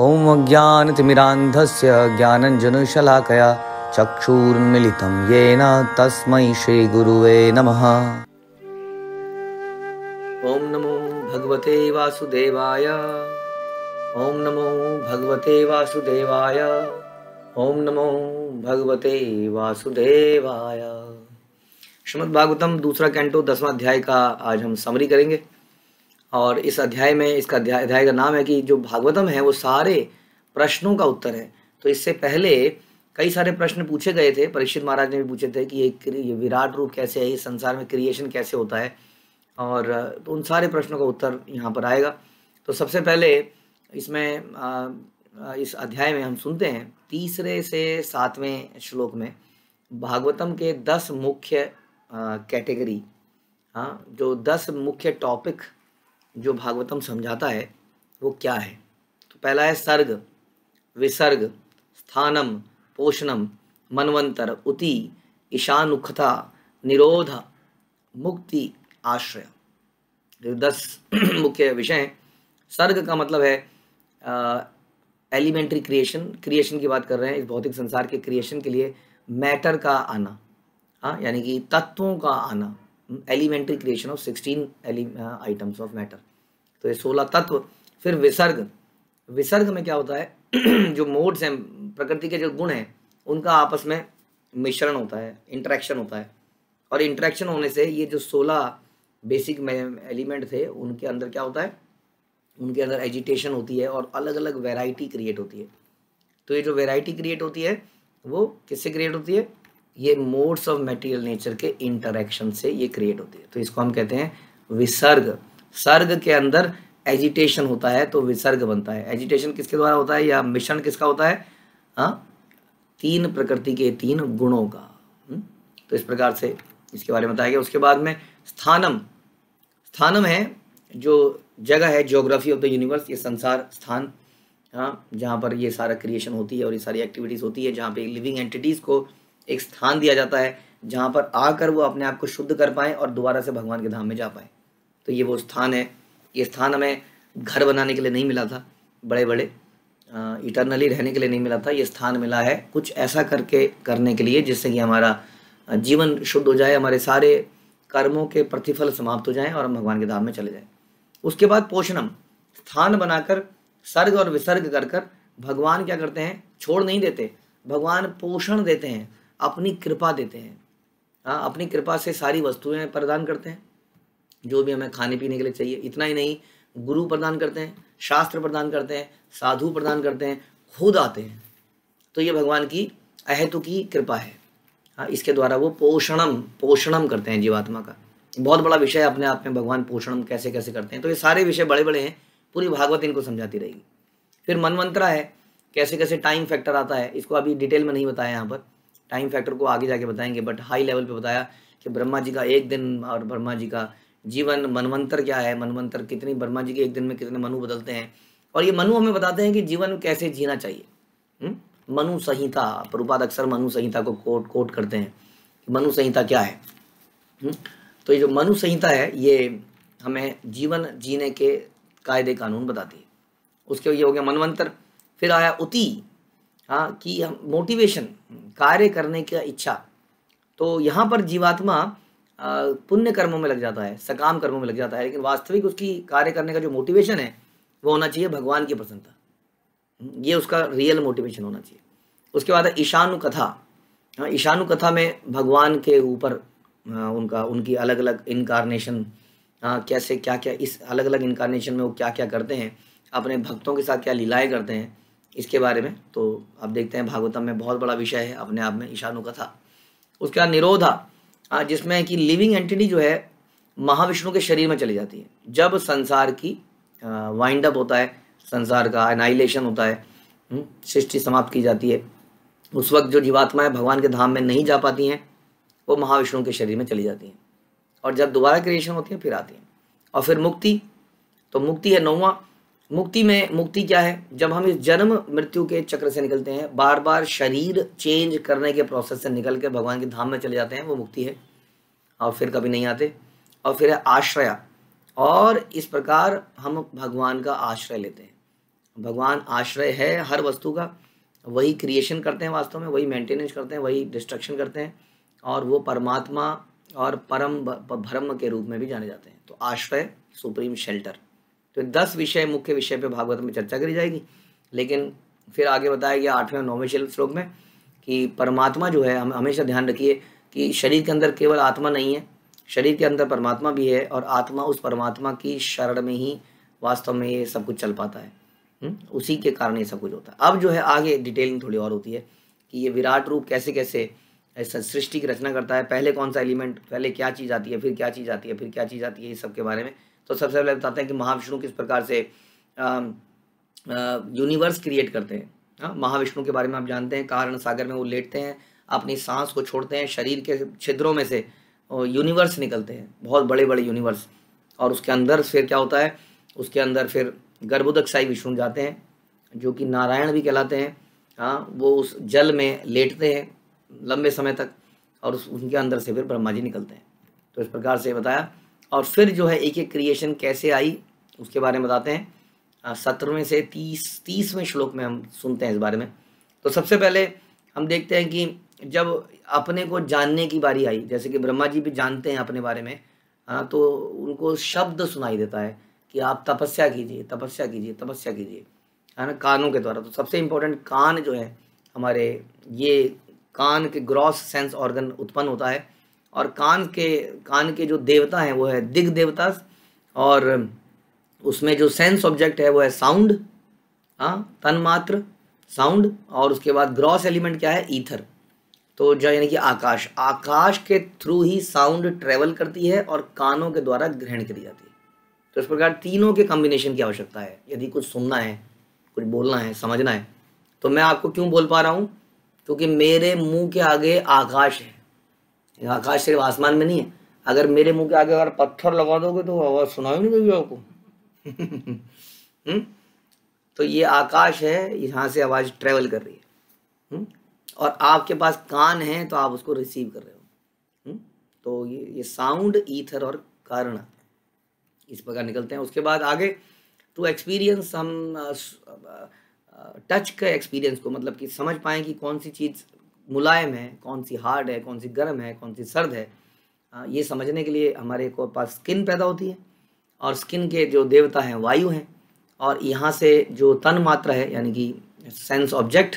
ओम ॐ अज्ञानतिमिरान्धस्य ज्ञानञ्जनशलाकया चक्षुर्मिलितं येन तस्मै श्रीगुरुवे नम ॐ नमो भगवते वासुदेवाय ॐ नमो भगवते वासुदेवाय ॐ नमो भगवते वासुदेवाय श्रीमद्भागवतम दूसरा कैंटो दसवां अध्याय का आज हम समरी करेंगे और इस अध्याय में इसका अध्याय अध्याय का नाम है कि जो भागवतम है वो सारे प्रश्नों का उत्तर है तो इससे पहले कई सारे प्रश्न पूछे गए थे परीक्षित महाराज ने भी पूछे थे कि ये ये विराट रूप कैसे है ये संसार में क्रिएशन कैसे होता है और तो उन सारे प्रश्नों का उत्तर यहाँ पर आएगा तो सबसे पहले इसमें आ, इस अध्याय में हम सुनते हैं तीसरे से सातवें श्लोक में भागवतम के दस मुख्य कैटेगरी हाँ जो दस मुख्य टॉपिक जो भागवतम समझाता है वो क्या है तो पहला है सर्ग विसर्ग स्थानम पोषणम मनवंतर उति ईशानुखता निरोध मुक्ति आश्रय दस मुख्य विषय हैं सर्ग का मतलब है एलिमेंट्री क्रिएशन क्रिएशन की बात कर रहे हैं इस भौतिक संसार के क्रिएशन के लिए मैटर का आना हाँ यानी कि तत्वों का आना elementary creation of sixteen items of matter तो ये सोलह तत्व फिर विसर्ग विसर्ग में क्या होता है जो मोड्स हैं प्रकृति के जो गुण हैं उनका आपस में मिश्रण होता है इंट्रैक्शन होता है और इंट्रैक्शन होने से ये जो सोलह बेसिक एलिमेंट थे उनके अंदर क्या होता है उनके अंदर एजिटेशन होती है और अलग अलग वेराइटी क्रिएट होती है तो ये जो वेराइटी क्रिएट होती है वो किससे क्रिएट होती है ये मोड्स ऑफ मेटीरियल नेचर के इंटरेक्शन से ये क्रिएट होती है तो इसको हम कहते हैं विसर्ग सर्ग के अंदर एजिटेशन होता है तो विसर्ग बनता है एजिटेशन किसके द्वारा होता है या मिश्रण किसका होता है हाँ तीन प्रकृति के तीन गुणों का हुँ? हम्म? तो इस प्रकार से इसके बारे में बताया गया उसके बाद में स्थानम स्थानम है जो जगह है ज्योग्राफी ऑफ द यूनिवर्स ये संसार स्थान हाँ जहाँ पर ये सारा क्रिएशन होती है और ये सारी एक्टिविटीज़ होती है जहाँ पे लिविंग एंटिटीज़ को एक स्थान दिया जाता है जहाँ पर आकर वो अपने आप को शुद्ध कर पाएँ और दोबारा से भगवान के धाम में जा पाएँ तो ये वो स्थान है ये स्थान हमें घर बनाने के लिए नहीं मिला था बड़े बड़े इटरनली रहने के लिए नहीं मिला था ये स्थान मिला है कुछ ऐसा करके करने के लिए जिससे कि हमारा जीवन शुद्ध हो जाए हमारे सारे कर्मों के प्रतिफल समाप्त हो जाएं और हम भगवान के धाम में चले जाएं उसके बाद पोषणम स्थान बनाकर सर्ग और विसर्ग कर कर भगवान क्या करते हैं छोड़ नहीं देते भगवान पोषण देते हैं अपनी कृपा देते हैं हाँ अपनी कृपा से सारी वस्तुएं प्रदान करते हैं जो भी हमें खाने पीने के लिए चाहिए इतना ही नहीं गुरु प्रदान करते हैं शास्त्र प्रदान करते हैं साधु प्रदान करते हैं खुद आते हैं तो ये भगवान की अहेतु की कृपा है हाँ इसके द्वारा वो पोषणम पोषणम करते हैं जीवात्मा का बहुत बड़ा विषय अपने आप में भगवान पोषणम कैसे कैसे करते हैं तो ये सारे विषय बड़े बड़े हैं पूरी भागवत इनको समझाती रहेगी फिर मनमंत्रा है कैसे कैसे टाइम फैक्टर आता है इसको अभी डिटेल में नहीं बताया यहाँ पर टाइम फैक्टर को आगे जाके बताएंगे बट हाई लेवल पे बताया कि ब्रह्मा जी का एक दिन और ब्रह्मा जी का जीवन मनवंतर क्या है मनवंतर कितनी ब्रह्मा जी के एक दिन में कितने मनु बदलते हैं और ये मनु हमें बताते हैं कि जीवन कैसे जीना चाहिए हम्म? मनु संहिता प्रभुपाद अक्सर मनु संहिता को कोट कोट करते हैं मनु संहिता क्या है हम्म? तो ये जो मनु संहिता है ये हमें जीवन जीने के कायदे कानून बताती है उसके ये हो गया मनवंतर फिर आया उति हाँ कि हम मोटिवेशन कार्य करने की इच्छा तो यहाँ पर जीवात्मा पुण्य कर्मों में लग जाता है सकाम कर्मों में लग जाता है लेकिन वास्तविक उसकी कार्य करने का जो मोटिवेशन है वो होना चाहिए भगवान की प्रसन्नता हम्म, ये उसका रियल मोटिवेशन होना चाहिए उसके बाद ईशानु कथा ईशानु कथा में भगवान के ऊपर उनका उनकी अलग अलग इनकारनेशन कैसे क्या क्या इस अलग अलग इनकारनेशन में वो क्या क्या करते हैं अपने भक्तों के साथ क्या लीलाएँ करते हैं इसके बारे में तो आप देखते हैं भागवतम में बहुत बड़ा विषय है अपने आप में ईशानु कथा उसके बाद निरोधा जिसमें कि लिविंग एंटिटी जो है महाविष्णु के शरीर में चली जाती है जब संसार की वाइंड अप होता है संसार का एनाइलेशन होता है हम्म, सृष्टि समाप्त की जाती है उस वक्त जो जीवात्माएं भगवान के धाम में नहीं जा पाती हैं वो महाविष्णु के शरीर में चली जाती हैं और जब दोबारा क्रिएशन होती है फिर आती हैं और फिर मुक्ति तो मुक्ति है नौवा मुक्ति में मुक्ति क्या है जब हम इस जन्म मृत्यु के चक्र से निकलते हैं बार बार शरीर चेंज करने के प्रोसेस से निकल के भगवान के धाम में चले जाते हैं वो मुक्ति है और फिर कभी नहीं आते और फिर है आश्रया और इस प्रकार हम भगवान का आश्रय लेते हैं भगवान आश्रय है हर वस्तु का वही क्रिएशन करते हैं वास्तव में वही मेंटेनेंस करते हैं वही डिस्ट्रक्शन करते हैं और वो परमात्मा और परम भ्रम के रूप में भी जाने जाते हैं तो आश्रय सुप्रीम शेल्टर तो दस विषय मुख्य विषय पे भागवत में चर्चा करी जाएगी लेकिन फिर आगे बताया गया आठवें और नौवें श्लोक में कि परमात्मा जो है हम हमेशा ध्यान रखिए कि शरीर के अंदर केवल आत्मा नहीं है शरीर के अंदर परमात्मा भी है और आत्मा उस परमात्मा की शरण में ही वास्तव में ये सब कुछ चल पाता है हम्म, उसी के कारण ये सब कुछ होता है अब जो है आगे डिटेलिंग थोड़ी और होती है कि ये विराट रूप कैसे कैसे सृष्टि की रचना करता है पहले कौन सा एलिमेंट पहले क्या चीज़ आती है फिर क्या चीज़ आती है फिर क्या चीज़ आती है इस सब के बारे में तो सबसे पहले बताते हैं कि महाविष्णु किस प्रकार से यूनिवर्स क्रिएट करते हैं हाँ महाविष्णु के बारे में आप जानते हैं कारण सागर में वो लेटते हैं अपनी सांस को छोड़ते हैं शरीर के छिद्रों में से यूनिवर्स निकलते हैं बहुत बड़े बड़े यूनिवर्स और उसके अंदर फिर क्या होता है उसके अंदर फिर गर्भोदक साई विष्णु जाते हैं जो कि नारायण भी कहलाते हैं हाँ वो उस जल में लेटते हैं लंबे समय तक और उस उनके अंदर से फिर ब्रह्मा जी निकलते हैं तो इस प्रकार से बताया और फिर जो है एक एक क्रिएशन कैसे आई उसके बारे में बताते हैं सत्रहवें से तीस तीसवें श्लोक में हम सुनते हैं इस बारे में तो सबसे पहले हम देखते हैं कि जब अपने को जानने की बारी आई जैसे कि ब्रह्मा जी भी जानते हैं अपने बारे में हाँ तो उनको शब्द सुनाई देता है कि आप तपस्या कीजिए तपस्या कीजिए तपस्या कीजिए है ना कानों के द्वारा तो सबसे इम्पोर्टेंट कान जो है हमारे ये कान के ग्रॉस सेंस ऑर्गन उत्पन्न होता है और कान के कान के जो देवता हैं वो है दिग देवता और उसमें जो सेंस ऑब्जेक्ट है वो है साउंड हाँ तन्मात्र साउंड और उसके बाद ग्रॉस एलिमेंट क्या है ईथर तो जो यानी कि आकाश आकाश के थ्रू ही साउंड ट्रेवल करती है और कानों के द्वारा ग्रहण करी जाती है तो इस प्रकार तीनों के कॉम्बिनेशन की आवश्यकता है यदि कुछ सुनना है कुछ बोलना है समझना है तो मैं आपको क्यों बोल पा रहा हूँ क्योंकि मेरे मुंह के आगे आकाश है आकाश सिर्फ आसमान में नहीं है अगर मेरे मुंह के आगे अगर पत्थर लगा दोगे तो आवाज़ सुनाई नहीं देगी आपको हम्म? तो ये आकाश है यहाँ से आवाज़ ट्रेवल कर रही है हुँ? हम्म? और आपके पास कान है तो आप उसको रिसीव कर रहे हो हम्म? तो ये ये साउंड ईथर और कारण इस प्रकार निकलते हैं उसके बाद आगे टू एक्सपीरियंस हम टच का एक्सपीरियंस को मतलब कि समझ पाएँ कि कौन सी चीज़ मुलायम है कौन सी हार्ड है कौन सी गर्म है कौन सी सर्द है ये समझने के लिए हमारे को पास स्किन पैदा होती है और स्किन के जो देवता हैं वायु हैं और यहाँ से जो तन मात्रा है यानी कि सेंस ऑब्जेक्ट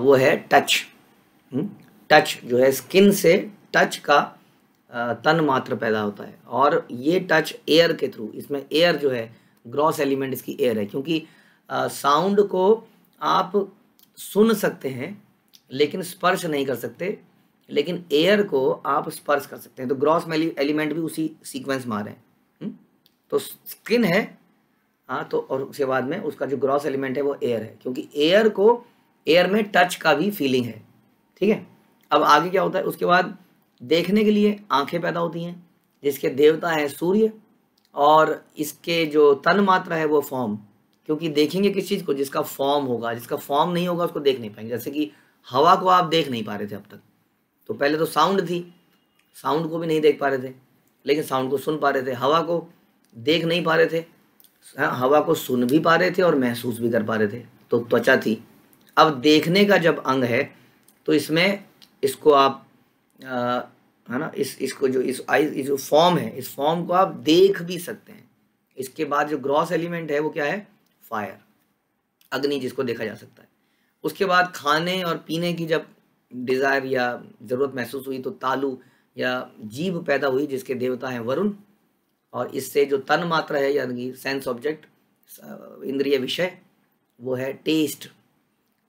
वो है टच टच हम्म, जो है स्किन से टच का तन मात्र पैदा होता है और ये टच एयर के थ्रू इसमें एयर जो है ग्रॉस एलिमेंट इसकी एयर है क्योंकि साउंड को आप सुन सकते हैं लेकिन स्पर्श नहीं कर सकते लेकिन एयर को आप स्पर्श कर सकते हैं तो ग्रॉस एलिमेंट भी उसी सीक्वेंस में आ रहे हैं हम्म? तो स्किन है हाँ तो और उसके बाद में उसका जो ग्रॉस एलिमेंट है वो एयर है क्योंकि एयर को एयर में टच का भी फीलिंग है ठीक है अब आगे क्या होता है उसके बाद देखने के लिए आंखें पैदा होती हैं जिसके देवता हैं सूर्य और इसके जो तन मात्रा है वो फॉर्म क्योंकि देखेंगे किस चीज़ को जिसका फॉर्म होगा जिसका फॉर्म नहीं होगा उसको देख नहीं पाएंगे जैसे कि हवा को आप देख नहीं पा रहे थे अब तक तो पहले तो साउंड थी साउंड को भी नहीं देख पा रहे थे लेकिन साउंड को सुन पा रहे थे हवा को देख नहीं पा रहे थे हाँ, हवा को सुन भी पा रहे थे और महसूस भी कर पा रहे थे तो त्वचा थी अब देखने का जब अंग है तो इसमें इसको आप है ना इस इसको जो इस आई जो फॉर्म है इस फॉर्म को आप देख भी सकते हैं इसके बाद जो ग्रॉस एलिमेंट है वो क्या है फायर अग्नि जिसको देखा जा सकता है उसके बाद खाने और पीने की जब डिज़ायर या ज़रूरत महसूस हुई तो तालु या जीव पैदा हुई जिसके देवता हैं वरुण और इससे जो तन मात्रा है यानी कि सेंस ऑब्जेक्ट इंद्रिय विषय वो है टेस्ट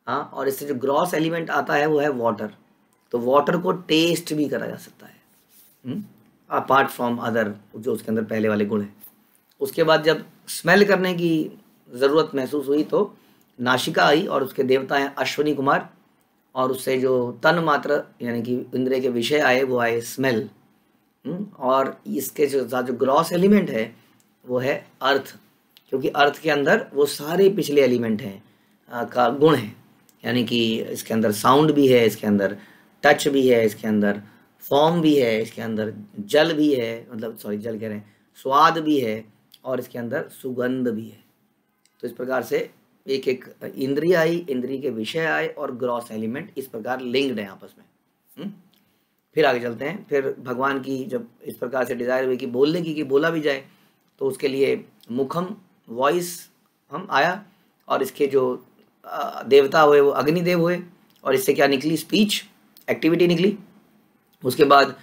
हाँ और इससे जो ग्रॉस एलिमेंट आता है वो है वाटर तो वाटर को टेस्ट भी करा जा सकता है अपार्ट फ्रॉम अदर जो उसके अंदर पहले वाले गुण हैं उसके बाद जब स्मेल करने की ज़रूरत महसूस हुई तो नाशिका आई और उसके देवता हैं अश्वनी कुमार और उससे जो तन मात्र यानी कि इंद्रिय के विषय आए वो आए स्मेल हम्म, और इसके साथ जो ग्रॉस एलिमेंट है वो है अर्थ क्योंकि अर्थ के अंदर वो सारे पिछले एलिमेंट हैं का गुण है यानी कि इसके अंदर साउंड भी है इसके अंदर टच भी है इसके अंदर फॉर्म भी है इसके अंदर जल भी है मतलब सॉरी जल कह रहे हैं स्वाद भी है और इसके अंदर सुगंध भी है तो इस प्रकार से एक एक इंद्रिय आई इंद्रिय के विषय आए और ग्रॉस एलिमेंट इस प्रकार लिंक्ड है आपस में हम्म? फिर आगे चलते हैं फिर भगवान की जब इस प्रकार से डिजायर हुई कि बोलने की कि बोला भी जाए तो उसके लिए मुखम वॉइस हम आया और इसके जो देवता हुए वो अग्निदेव हुए और इससे क्या निकली स्पीच एक्टिविटी निकली उसके बाद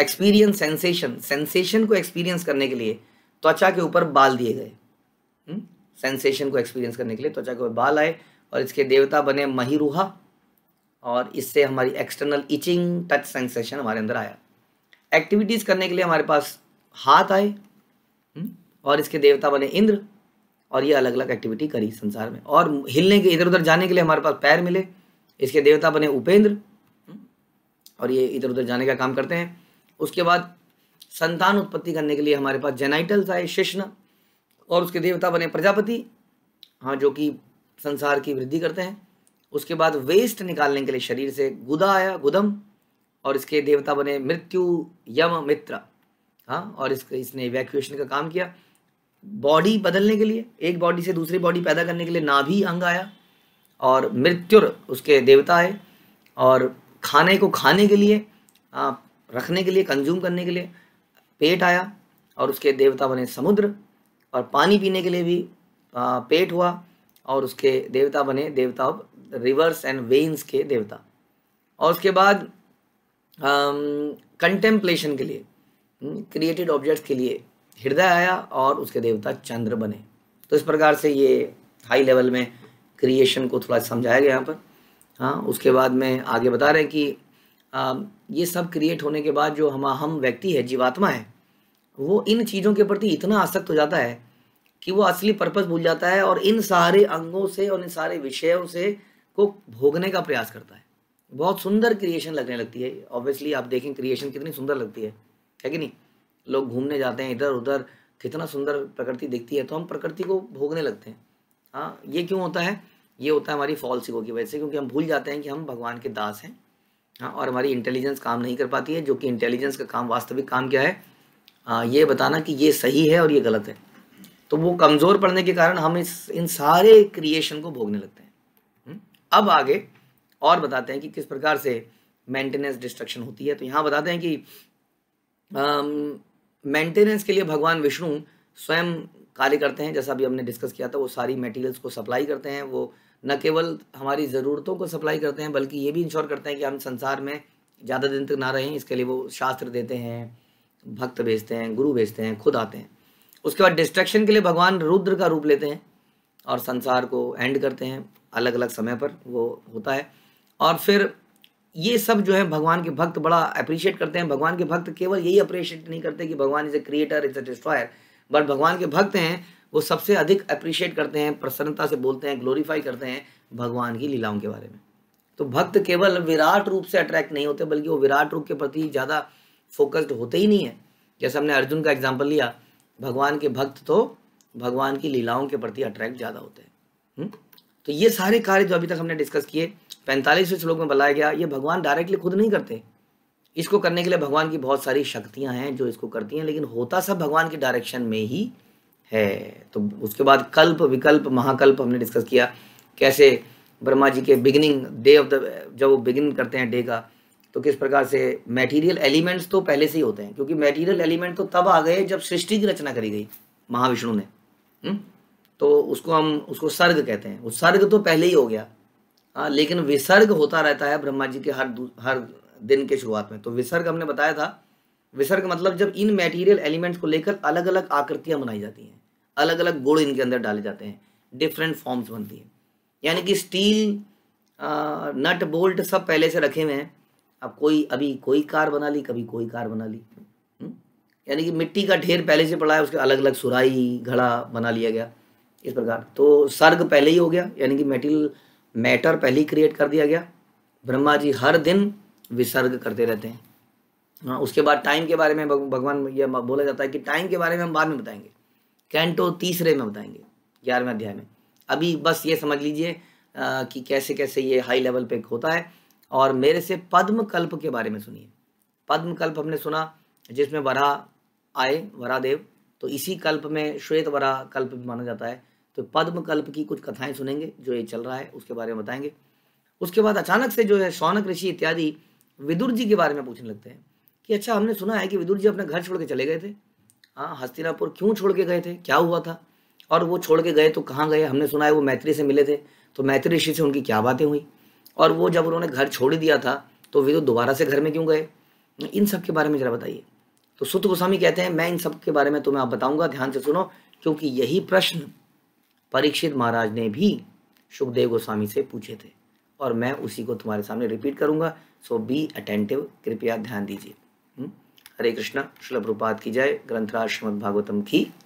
एक्सपीरियंस सेंसेशन सेंसेशन को एक्सपीरियंस करने के लिए त्वचा के ऊपर बाल दिए गए हम्म? सेंसेशन को एक्सपीरियंस करने के लिए त्वचा के बाल आए और इसके देवता बने महिरूहा और इससे हमारी एक्सटर्नल इचिंग टच सेंसेशन हमारे अंदर आया एक्टिविटीज़ करने के लिए हमारे पास हाथ आए हम्म, और इसके देवता बने इंद्र और ये अलग अलग एक्टिविटी करी संसार में और हिलने के इधर उधर जाने के लिए हमारे पास पैर मिले इसके देवता बने उपेंद्र हम्म, और ये इधर उधर जाने का काम करते हैं उसके बाद संतान उत्पत्ति करने के लिए हमारे पास जेनाइटल्स आए शिश्न और उसके देवता बने प्रजापति हाँ जो कि संसार की वृद्धि करते हैं उसके बाद वेस्ट निकालने के लिए शरीर से गुदा आया गुदम और इसके देवता बने मृत्यु यम मित्र हाँ और इसके इसने इवैक्यूएशन का काम किया बॉडी बदलने के लिए एक बॉडी से दूसरी बॉडी पैदा करने के लिए नाभि अंग आया और मृत्युर उसके देवता आए और खाने को खाने के लिए आ, हाँ, रखने के लिए कंज्यूम करने के लिए पेट आया और उसके देवता बने समुद्र और पानी पीने के लिए भी पेट हुआ और उसके देवता बने देवता ऑफ रिवर्स एंड वेन्स के देवता और उसके बाद कंटेम्पलेशन के लिए क्रिएटेड हम्म, ऑब्जेक्ट्स के लिए हृदय आया और उसके देवता चंद्र बने तो इस प्रकार से ये हाई लेवल में क्रिएशन को थोड़ा समझाया गया यहाँ पर हाँ उसके बाद में आगे बता रहे हैं कि आ, ये सब क्रिएट होने के बाद जो हम हम व्यक्ति है जीवात्मा है वो इन चीज़ों के प्रति इतना आसक्त हो जाता है कि वो असली पर्पज़ भूल जाता है और इन सारे अंगों से और इन सारे विषयों से को भोगने का प्रयास करता है बहुत सुंदर क्रिएशन लगने लगती है ऑब्वियसली आप देखें क्रिएशन कितनी सुंदर लगती है है कि नहीं लोग घूमने जाते हैं इधर उधर कितना सुंदर प्रकृति दिखती है तो हम प्रकृति को भोगने लगते हैं हाँ ये क्यों होता है ये होता है हमारी फॉल्स ईगो की वजह से क्योंकि हम भूल जाते हैं कि हम भगवान के दास हैं हाँ और हमारी इंटेलिजेंस काम नहीं कर पाती है जो कि इंटेलिजेंस का काम वास्तविक काम क्या है ये बताना कि ये सही है और ये गलत है तो वो कमज़ोर पड़ने के कारण हम इस इन सारे क्रिएशन को भोगने लगते हैं हम्म? अब आगे और बताते हैं कि किस प्रकार से मेंटेनेंस डिस्ट्रक्शन होती है तो यहाँ बताते हैं कि मेंटेनेंस के लिए भगवान विष्णु स्वयं कार्य करते हैं जैसा अभी हमने डिस्कस किया था वो सारी मटेरियल्स को सप्लाई करते हैं वो न केवल हमारी ज़रूरतों को सप्लाई करते हैं बल्कि ये भी इंश्योर करते हैं कि हम संसार में ज़्यादा दिन तक ना रहें इसके लिए वो शास्त्र देते हैं भक्त भेजते हैं गुरु भेजते हैं खुद आते हैं उसके बाद डिस्ट्रक्शन के लिए भगवान रुद्र का रूप लेते हैं और संसार को एंड करते हैं अलग अलग समय पर वो होता है और फिर ये सब जो है भगवान के भक्त बड़ा अप्रिशिएट करते हैं भगवान के भक्त केवल यही अप्रिशिएट नहीं करते कि भगवान is a creator is a destroyer but भगवान के भक्त हैं वो सबसे अधिक अप्रिशिएट करते हैं प्रसन्नता से बोलते हैं ग्लोरीफाई करते हैं भगवान की लीलाओं के बारे में तो भक्त केवल विराट रूप से अट्रैक्ट नहीं होते बल्कि वो विराट रूप के प्रति ज़्यादा फोकस्ड होते ही नहीं है जैसे हमने अर्जुन का एग्जाम्पल लिया भगवान के भक्त तो भगवान की लीलाओं के प्रति अट्रैक्ट ज़्यादा होते हैं हम्म? तो ये सारे कार्य जो अभी तक हमने डिस्कस किए पैंतालीसवें श्लोक में बताया गया ये भगवान डायरेक्टली खुद नहीं करते इसको करने के लिए भगवान की बहुत सारी शक्तियाँ हैं जो इसको करती हैं लेकिन होता सब भगवान के डायरेक्शन में ही है तो उसके बाद कल्प विकल्प महाकल्प हमने डिस्कस किया कैसे ब्रह्मा जी के बिगिनिंग डे ऑफ द जब वो बिगिन करते हैं डे का तो किस प्रकार से मैटीरियल एलिमेंट्स तो पहले से ही होते हैं क्योंकि मैटीरियल एलिमेंट तो तब आ गए जब सृष्टि की रचना करी गई महाविष्णु ने हम्म? तो उसको हम उसको सर्ग कहते हैं वो सर्ग तो पहले ही हो गया हाँ लेकिन विसर्ग होता रहता है ब्रह्मा जी के हर हर दिन के शुरुआत में तो विसर्ग हमने बताया था विसर्ग मतलब जब इन मटेरियल एलिमेंट्स को लेकर अलग अलग आकृतियाँ बनाई जाती हैं अलग अलग गुण इनके अंदर डाले जाते हैं डिफरेंट फॉर्म्स बनती हैं यानी कि स्टील नट बोल्ट सब पहले से रखे हुए हैं अब कोई अभी कोई कार बना ली कभी कोई कार बना ली हम्म? यानी कि मिट्टी का ढेर पहले से पड़ा है उसके अलग अलग सुराई घड़ा बना लिया गया इस प्रकार तो सर्ग पहले ही हो गया यानी कि मेटीरियल मैटर पहले ही क्रिएट कर दिया गया ब्रह्मा जी हर दिन विसर्ग करते रहते हैं हाँ उसके बाद टाइम के बारे में भगवान यह बोला जाता है कि टाइम के बारे में हम बाद में बताएंगे कैंटो तीसरे में बताएंगे ग्यारहवें अध्याय में अभी बस ये समझ लीजिए कि कैसे कैसे ये हाई लेवल पे होता है और मेरे से पद्म कल्प के बारे में सुनिए पद्म कल्प हमने सुना जिसमें वरा आए वरा देव तो इसी कल्प में श्वेत वरा कल्प भी माना जाता है तो पद्म कल्प की कुछ कथाएं सुनेंगे जो ये चल रहा है उसके बारे में बताएंगे उसके बाद अचानक से जो है शौनक ऋषि इत्यादि विदुर जी के बारे में पूछने लगते हैं कि अच्छा हमने सुना है कि विदुर जी अपना घर छोड़ के चले गए थे हाँ हस्तिनापुर क्यों छोड़ के गए थे क्या हुआ था और वो छोड़ के गए तो कहाँ गए हमने सुना है वो मैत्री से मिले थे तो मैत्री ऋषि से उनकी क्या बातें हुई और वो जब उन्होंने घर छोड़ दिया था तो वे तो दोबारा से घर में क्यों गए इन सब के बारे में जरा बताइए तो सुत गोस्वामी कहते हैं मैं इन सब के बारे में तुम्हें आप बताऊंगा ध्यान से सुनो क्योंकि यही प्रश्न परीक्षित महाराज ने भी सुखदेव गोस्वामी से पूछे थे और मैं उसी को तुम्हारे सामने रिपीट करूंगा सो बी अटेंटिव कृपया ध्यान दीजिए हम्म? हरे कृष्णा शुलभ रूपात की जय ग्रंथराज श्रीमद भागवतम की